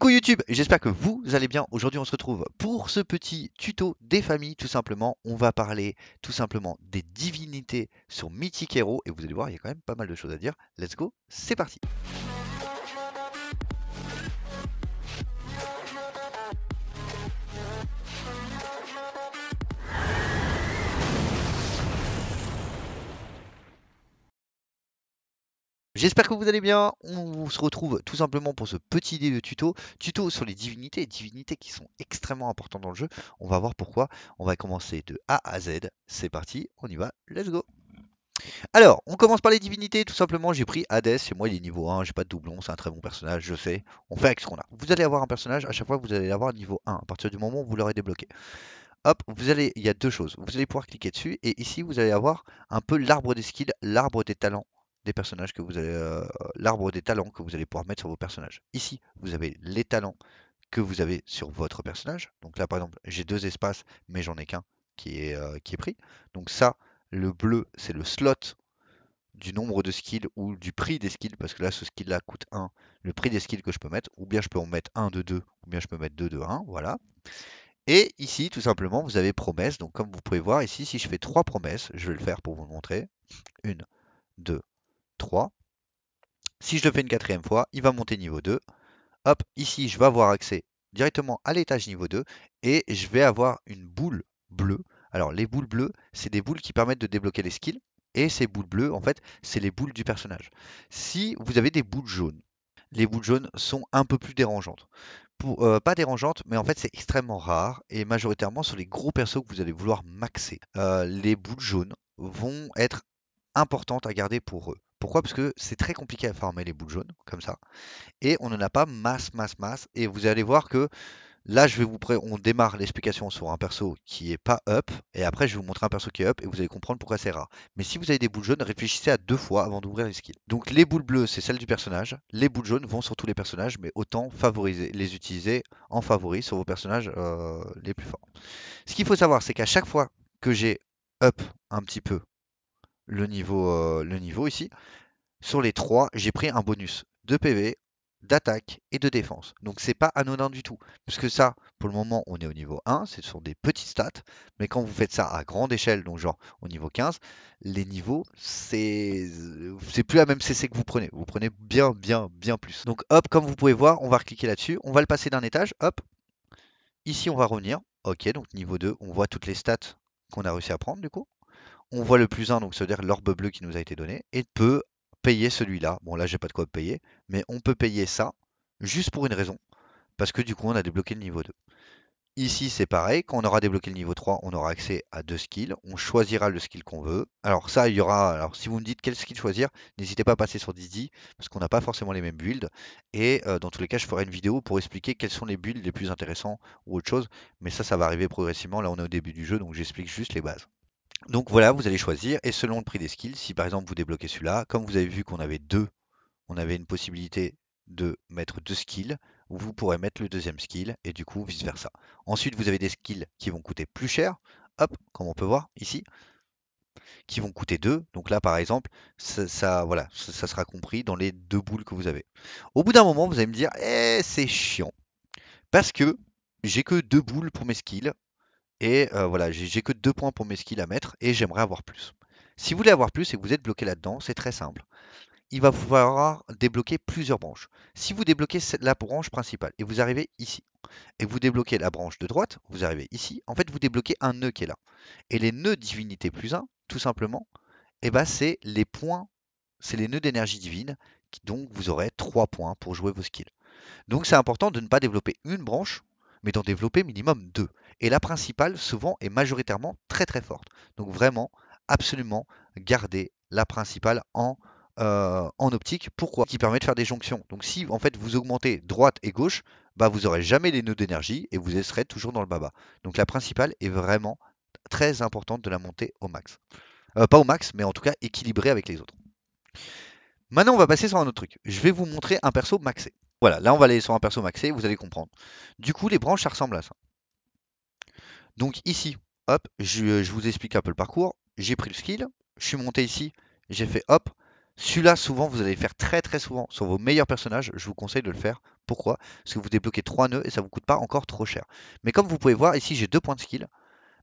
Coucou YouTube, j'espère que vous allez bien. Aujourd'hui on se retrouve pour ce petit tuto des familles tout simplement. On va parler tout simplement des divinités sur Mythic Hero et vous allez voir il y a quand même pas mal de choses à dire. Let's go, c'est parti J'espère que vous allez bien. On se retrouve tout simplement pour ce petit dé de tuto. Tuto sur les divinités, divinités qui sont extrêmement importantes dans le jeu. On va voir pourquoi. On va commencer de A à Z. C'est parti, on y va, let's go. Alors, on commence par les divinités, tout simplement, j'ai pris Hades, moi il est niveau 1, j'ai pas de doublon, c'est un très bon personnage, je sais, on fait avec ce qu'on a. Vous allez avoir un personnage, à chaque fois vous allez l'avoir niveau 1, à partir du moment où vous l'aurez débloqué. Hop, vous allez, il y a deux choses, vous allez pouvoir cliquer dessus, et ici vous allez avoir un peu l'arbre des skills, l'arbre des talents des personnages que vous avez euh, l'arbre des talents que vous allez pouvoir mettre sur vos personnages. Ici, vous avez les talents que vous avez sur votre personnage. Donc là, par exemple, j'ai deux espaces, mais j'en ai qu'un qui est, euh, qui est pris. Donc ça, le bleu, c'est le slot du nombre de skills ou du prix des skills, parce que là, ce skill-là coûte 1, le prix des skills que je peux mettre, ou bien je peux en mettre 1 de 2, ou bien je peux mettre 2 de 1, voilà. Et ici, tout simplement, vous avez promesses. Donc, comme vous pouvez voir ici, si je fais trois promesses, je vais le faire pour vous montrer. Une, deux, 3. Si je le fais une quatrième fois, il va monter niveau 2. Hop, ici, je vais avoir accès directement à l'étage niveau 2 et je vais avoir une boule bleue. Alors, les boules bleues, c'est des boules qui permettent de débloquer les skills et ces boules bleues, en fait, c'est les boules du personnage. Si vous avez des boules jaunes, les boules jaunes sont un peu plus dérangeantes. Euh, pas dérangeantes, mais en fait c'est extrêmement rare et majoritairement sur les gros persos que vous allez vouloir maxer. Euh, les boules jaunes vont être importantes à garder pour eux. Pourquoi Parce que c'est très compliqué à former les boules jaunes, comme ça. Et on n'en a pas masse, masse, masse. Et vous allez voir que là, je vais vous on démarre l'explication sur un perso qui n'est pas up. Et après, je vais vous montrer un perso qui est up et vous allez comprendre pourquoi c'est rare. Mais si vous avez des boules jaunes, réfléchissez à deux fois avant d'ouvrir les skills. Donc les boules bleues, c'est celles du personnage. Les boules jaunes vont sur tous les personnages, mais autant favoriser, les utiliser en favori sur vos personnages euh, les plus forts. Ce qu'il faut savoir, c'est qu'à chaque fois que j'ai up un petit peu le niveau, euh, le niveau ici. Sur les 3, j'ai pris un bonus de PV, d'attaque et de défense. Donc c'est pas anodin du tout. Puisque ça, pour le moment, on est au niveau 1, ce sont des petites stats, mais quand vous faites ça à grande échelle, donc genre au niveau 15, les niveaux, c'est plus la même CC que vous prenez. Vous prenez bien, bien, bien plus. Donc hop, comme vous pouvez voir, on va cliquer là-dessus, on va le passer d'un étage, hop. Ici, on va revenir. Ok, donc niveau 2, on voit toutes les stats qu'on a réussi à prendre du coup on voit le plus 1, donc cest veut dire l'orbe bleu qui nous a été donné, et peut payer celui-là. Bon, là, j'ai pas de quoi payer, mais on peut payer ça juste pour une raison, parce que du coup, on a débloqué le niveau 2. Ici, c'est pareil, quand on aura débloqué le niveau 3, on aura accès à deux skills, on choisira le skill qu'on veut. Alors ça, il y aura, alors si vous me dites quel skill choisir, n'hésitez pas à passer sur Didi, parce qu'on n'a pas forcément les mêmes builds, et euh, dans tous les cas, je ferai une vidéo pour expliquer quels sont les builds les plus intéressants ou autre chose, mais ça, ça va arriver progressivement, là on est au début du jeu, donc j'explique juste les bases. Donc voilà, vous allez choisir et selon le prix des skills, si par exemple vous débloquez celui-là, comme vous avez vu qu'on avait deux, on avait une possibilité de mettre deux skills, vous pourrez mettre le deuxième skill et du coup vice versa. Ensuite, vous avez des skills qui vont coûter plus cher, hop, comme on peut voir ici, qui vont coûter deux, Donc là, par exemple, ça, voilà, sera compris dans les deux boules que vous avez. Au bout d'un moment, vous allez me dire, eh, c'est chiant, parce que j'ai que deux boules pour mes skills et euh, voilà, j'ai que deux points pour mes skills à mettre et j'aimerais avoir plus. Si vous voulez avoir plus et que vous êtes bloqué là-dedans, c'est très simple. Il va vous falloir débloquer plusieurs branches. Si vous débloquez la branche principale et vous arrivez ici, et vous débloquez la branche de droite, vous arrivez ici, en fait vous débloquez un nœud qui est là. Et les nœuds divinité plus 1, tout simplement, eh ben, c'est les points, c'est les nœuds d'énergie divine, donc vous aurez trois points pour jouer vos skills. Donc c'est important de ne pas développer une branche, mais d'en développer minimum deux. Et la principale, souvent, est majoritairement très très forte. Donc vraiment, absolument, garder la principale en, euh, en optique. Pourquoi Qui permet de faire des jonctions. Donc si en fait vous augmentez droite et gauche, bah, vous n'aurez jamais les nœuds d'énergie et vous serez toujours dans le baba. Donc la principale est vraiment très importante de la monter au max. Euh, pas au max, mais en tout cas équilibrée avec les autres. Maintenant, on va passer sur un autre truc. Je vais vous montrer un perso maxé. Voilà, là on va aller sur un perso maxé, vous allez comprendre. Du coup, les branches, ça ressemble à ça. Donc ici, hop, je, vous explique un peu le parcours. J'ai pris le skill, je suis monté ici, j'ai fait hop. Celui-là, souvent, vous allez faire très très souvent sur vos meilleurs personnages. Je vous conseille de le faire. Pourquoi Parce que vous débloquez 3 nœuds et ça vous coûte pas encore trop cher. Mais comme vous pouvez voir, ici j'ai deux points de skill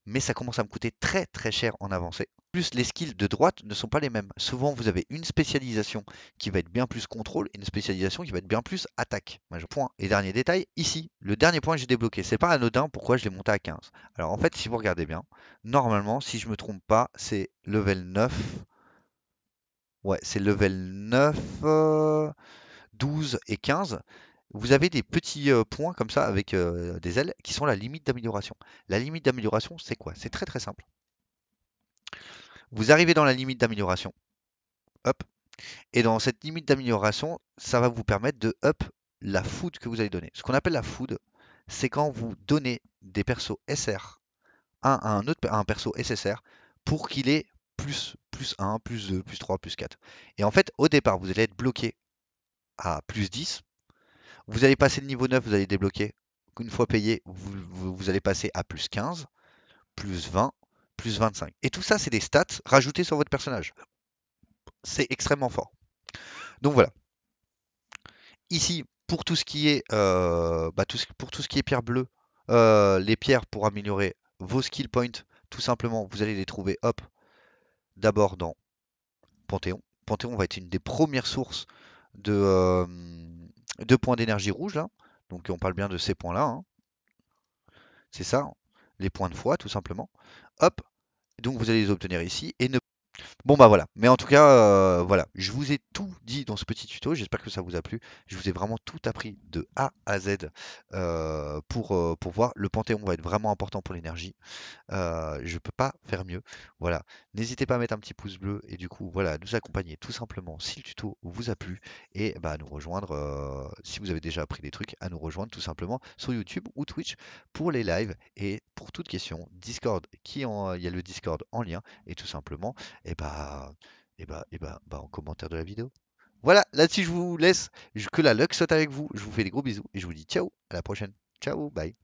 mais ça commence à me coûter très très cher en avancée. Plus les skills de droite ne sont pas les mêmes. Souvent vous avez une spécialisation qui va être bien plus contrôle et une spécialisation qui va être bien plus attaque. Point. Et dernier détail, ici, le dernier point que j'ai débloqué, c'est pas anodin pourquoi je l'ai monté à 15. Alors en fait si vous regardez bien, normalement si je me trompe pas, c'est level 9. Ouais, c'est level 9, 12 euh, et 15 vous avez des petits euh, points comme ça avec euh, des ailes qui sont la limite d'amélioration. La limite d'amélioration, c'est quoi C'est très très simple. Vous arrivez dans la limite d'amélioration. Hop. Et dans cette limite d'amélioration, ça va vous permettre de up la food que vous allez donner. Ce qu'on appelle la food, c'est quand vous donnez des persos SR à un, autre, un perso SSR pour qu'il ait plus, plus 1, plus 2, plus 3, plus 4. Et en fait, au départ, vous allez être bloqué à plus 10 vous allez passer le niveau 9, vous allez débloquer. Une fois payé, vous, allez passer à plus 15, plus 20, plus 25. Et tout ça, c'est des stats rajoutées sur votre personnage. C'est extrêmement fort. Donc voilà. Ici, pour tout ce qui est, euh, bah, pour tout ce qui est pierre bleue, euh, les pierres pour améliorer vos skill points, tout simplement, vous allez les trouver, hop, d'abord dans Panthéon. Panthéon va être une des premières sources de, euh, deux points d'énergie rouge là. Donc on parle bien de ces points-là. Hein. C'est ça, hein. les points de foi tout simplement. Hop, donc vous allez les obtenir ici et ne Bon bah voilà, mais en tout cas, euh, voilà, je vous ai tout dit dans ce petit tuto, j'espère que ça vous a plu, je vous ai vraiment tout appris de A à Z euh, pour, euh, pour voir, le Panthéon va être vraiment important pour l'énergie, je peux pas faire mieux, voilà, n'hésitez pas à mettre un petit pouce bleu et du coup, voilà, nous accompagner tout simplement si le tuto vous a plu et bah, à nous rejoindre, si vous avez déjà appris des trucs, à nous rejoindre tout simplement sur YouTube ou Twitch pour les lives et pour toute question, Discord, qui en, il y a le Discord en lien et tout simplement, et eh bah et bah, et eh ben, eh ben, bah, en commentaire de la vidéo. Voilà, là-dessus, je vous laisse. Que la luck soit avec vous. Je vous fais des gros bisous et je vous dis ciao, à la prochaine. Ciao, bye.